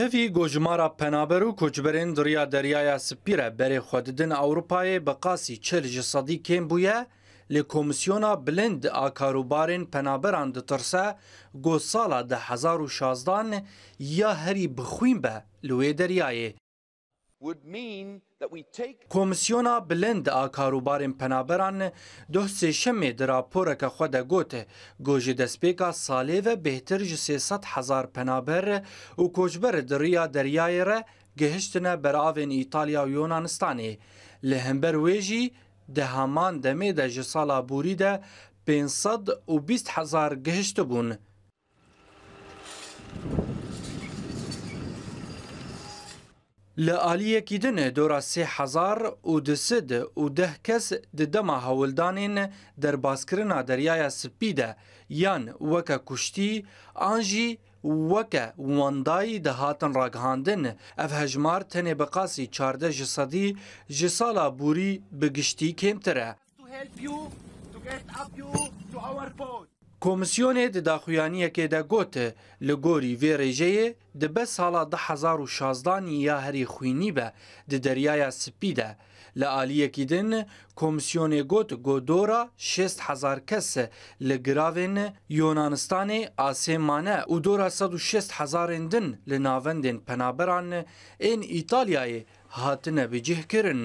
Tevî gojmara penaber û koçberên diriya deryaya spî re berê xwedidin Ewropayê bi qasî çil ji sedî kêm bûye, lê komisyona bilind a karûbarên penaberan ditirse got sala di hezar û şazdan ya herî bixwîn be li wê deryayê. کۆمسیۆنا بلند ئا کاروبارên penaberan doh sêşemê di raporeke xwe de gote gojê destpêka salê ve bêhtir ji sêsed hezar penaber û koçber di riya deryayê re gihiştine beravên Îtalya û Yunanistanê. Li hember wê jî dehaman demê de ji sala borî de 500 û 20 hezar gihişti bûn. له عالیه کیدنه دورا 3000 او د سد او ده کس د دما حولدانین در باسکرنا دریای سپیده یان وکه کشتی انجی وکه واندای د هاتن راګهاندن اف هجمار تنه بقاسی 14 جسدی جسالا بوری بگشتی کمتره to help you to get up you to our boat کۆمسیۆنێ دداخویانیەکێ دەگوتە لە گۆری وێڕێژەیە دەبە ساڵا 1960 یا هەری خوینی بە دە دەریایە سپیدە لە عالیەکی دن کۆمسیۆنێ گوت گۆدۆرە 6هزار کەسە لە گراوێن یۆنانستانê ئاسێمانە و دۆرە 16 هزارên din li navendên penaberan ên Îtalyayê hatine bicihkirin.